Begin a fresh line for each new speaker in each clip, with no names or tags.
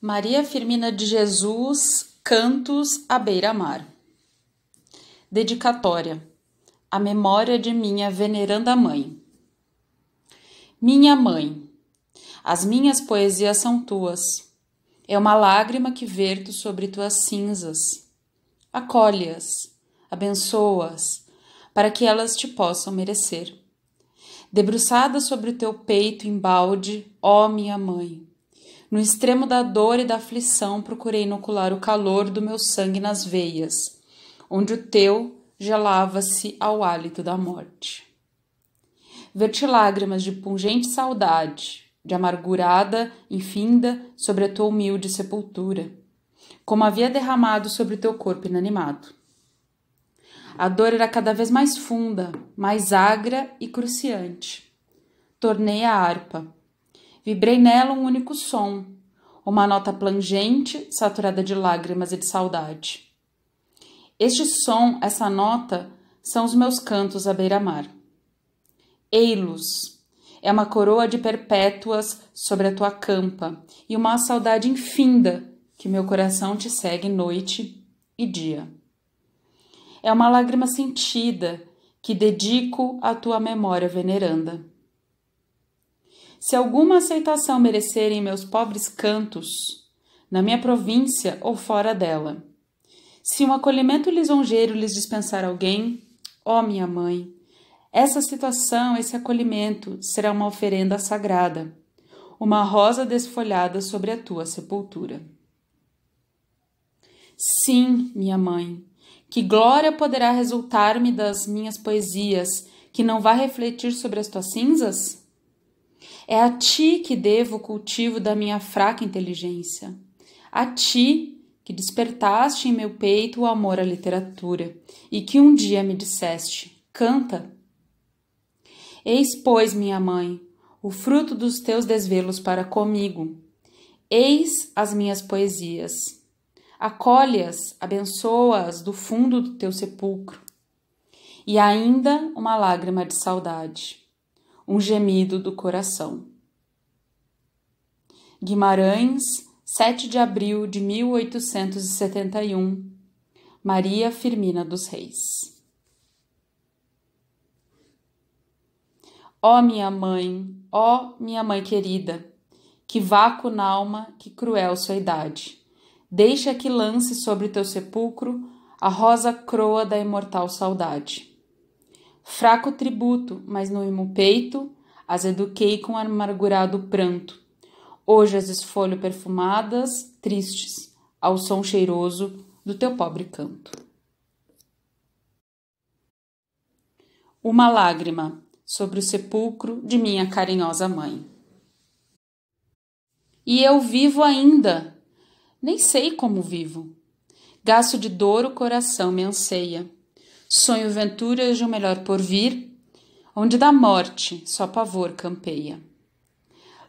Maria Firmina de Jesus, Cantos à Beira-Mar. Dedicatória. A memória de minha veneranda mãe. Minha mãe, as minhas poesias são tuas. É uma lágrima que verto sobre tuas cinzas. Acolhe-as, abençoa-as, para que elas te possam merecer. Debruçada sobre o teu peito embalde, ó minha mãe, no extremo da dor e da aflição, procurei inocular o calor do meu sangue nas veias, onde o teu gelava-se ao hálito da morte. Verti lágrimas de pungente saudade, de amargurada, infinda, sobre a tua humilde sepultura, como havia derramado sobre teu corpo inanimado. A dor era cada vez mais funda, mais agra e cruciante. Tornei a harpa, Vibrei nela um único som, uma nota plangente, saturada de lágrimas e de saudade. Este som, essa nota, são os meus cantos à beira-mar. Eilos é uma coroa de perpétuas sobre a tua campa e uma saudade infinda que meu coração te segue noite e dia. É uma lágrima sentida que dedico à tua memória veneranda. Se alguma aceitação merecerem meus pobres cantos, na minha província ou fora dela. Se um acolhimento lisonjeiro lhes dispensar alguém, ó oh minha mãe, essa situação, esse acolhimento será uma oferenda sagrada, uma rosa desfolhada sobre a tua sepultura. Sim, minha mãe, que glória poderá resultar-me das minhas poesias que não vá refletir sobre as tuas cinzas? É a ti que devo o cultivo da minha fraca inteligência. A ti que despertaste em meu peito o amor à literatura e que um dia me disseste: canta. Eis, pois, minha mãe, o fruto dos teus desvelos para comigo. Eis as minhas poesias. Acolhe-as, abençoa-as do fundo do teu sepulcro. E ainda uma lágrima de saudade um gemido do coração. Guimarães, 7 de abril de 1871, Maria Firmina dos Reis. Ó oh, minha mãe, ó oh, minha mãe querida, que vácuo na alma, que cruel sua idade. Deixa que lance sobre teu sepulcro a rosa croa da imortal saudade. Fraco tributo, mas no imo peito, as eduquei com amargurado pranto. Hoje as esfolho perfumadas, tristes, ao som cheiroso do teu pobre canto. Uma lágrima sobre o sepulcro de minha carinhosa mãe. E eu vivo ainda, nem sei como vivo. Gasto de dor o coração me anseia. Sonho venturas de um melhor porvir, onde da morte só pavor campeia.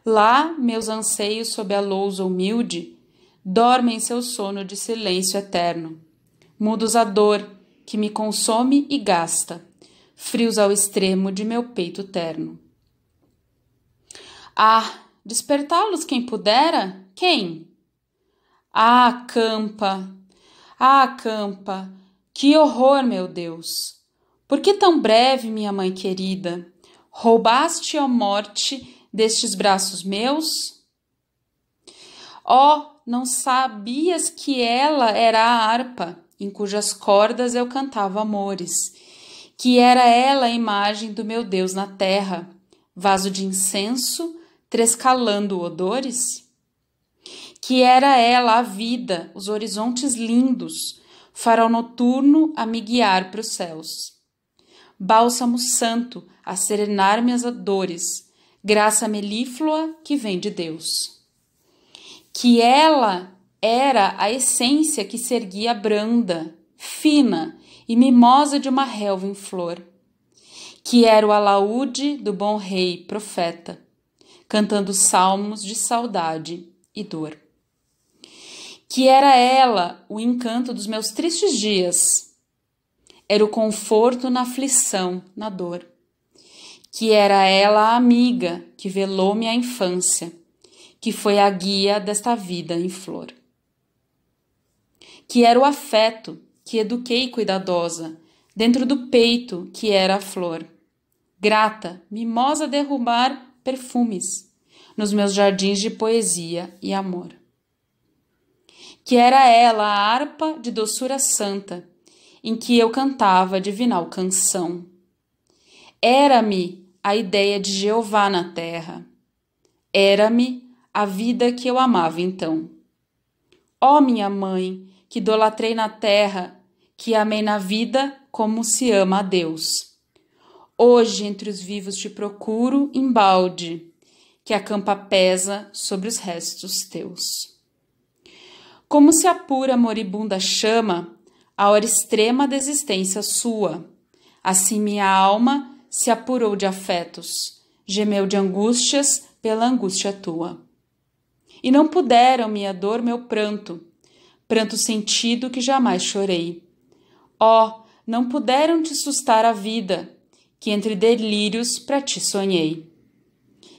Lá, meus anseios sob a lousa humilde dormem seu sono de silêncio eterno. Mudos a dor que me consome e gasta, frios ao extremo de meu peito terno. Ah, despertá-los quem pudera? Quem? Ah, campa! Ah, campa! Que horror, meu Deus! Por que tão breve, minha mãe querida? Roubaste a morte destes braços meus? Oh, não sabias que ela era a harpa, em cujas cordas eu cantava amores, que era ela a imagem do meu Deus na terra, vaso de incenso, trescalando odores? Que era ela a vida, os horizontes lindos, farol noturno a me guiar para os céus. Bálsamo santo a serenar minhas dores, graça melíflua que vem de Deus. Que ela era a essência que se erguia branda, fina e mimosa de uma relva em flor, que era o alaúde do bom rei profeta, cantando salmos de saudade e dor que era ela o encanto dos meus tristes dias, era o conforto na aflição, na dor, que era ela a amiga que velou minha infância, que foi a guia desta vida em flor, que era o afeto que eduquei cuidadosa, dentro do peito que era a flor, grata, mimosa derrubar perfumes nos meus jardins de poesia e amor que era ela a harpa de doçura santa, em que eu cantava divinal canção. Era-me a ideia de Jeová na terra. Era-me a vida que eu amava então. Ó minha mãe, que idolatrei na terra, que amei na vida como se ama a Deus. Hoje entre os vivos te procuro embalde, que a campa pesa sobre os restos teus. Como se apura moribunda chama, a hora extrema da existência sua. Assim minha alma se apurou de afetos, gemeu de angústias pela angústia tua. E não puderam minha dor, meu pranto, pranto sentido que jamais chorei. Ó, oh, não puderam te sustar a vida, que entre delírios para ti sonhei.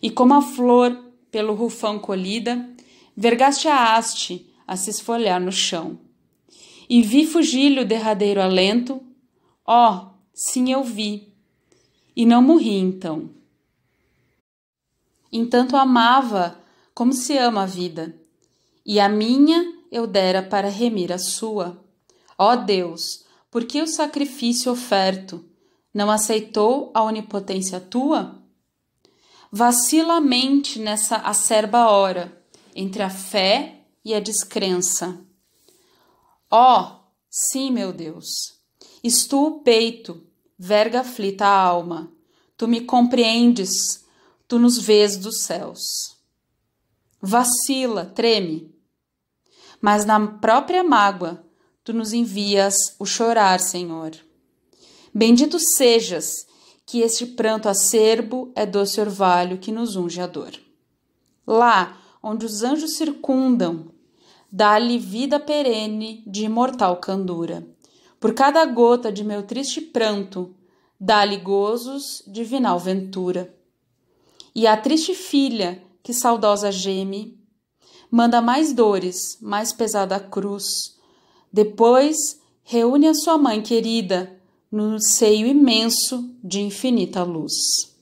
E como a flor, pelo rufão colhida, vergaste a haste a se esfolhar no chão. E vi fugir-lhe o derradeiro alento. Oh, sim, eu vi. E não morri então. Entanto amava como se ama a vida, e a minha eu dera para remir a sua. Ó oh Deus, por que o sacrifício oferto? Não aceitou a onipotência tua? Vacila a mente nessa acerba hora, entre a fé e a descrença. Ó, oh, sim, meu Deus, estou o peito, verga aflita a alma, tu me compreendes, tu nos vês dos céus. Vacila, treme, mas na própria mágoa tu nos envias o chorar, Senhor. Bendito sejas que este pranto acerbo é doce orvalho que nos unge a dor. Lá, onde os anjos circundam, dá-lhe vida perene de imortal candura. Por cada gota de meu triste pranto, dá-lhe gozos vinal ventura. E a triste filha, que saudosa geme, manda mais dores, mais pesada cruz. Depois reúne a sua mãe querida no seio imenso de infinita luz.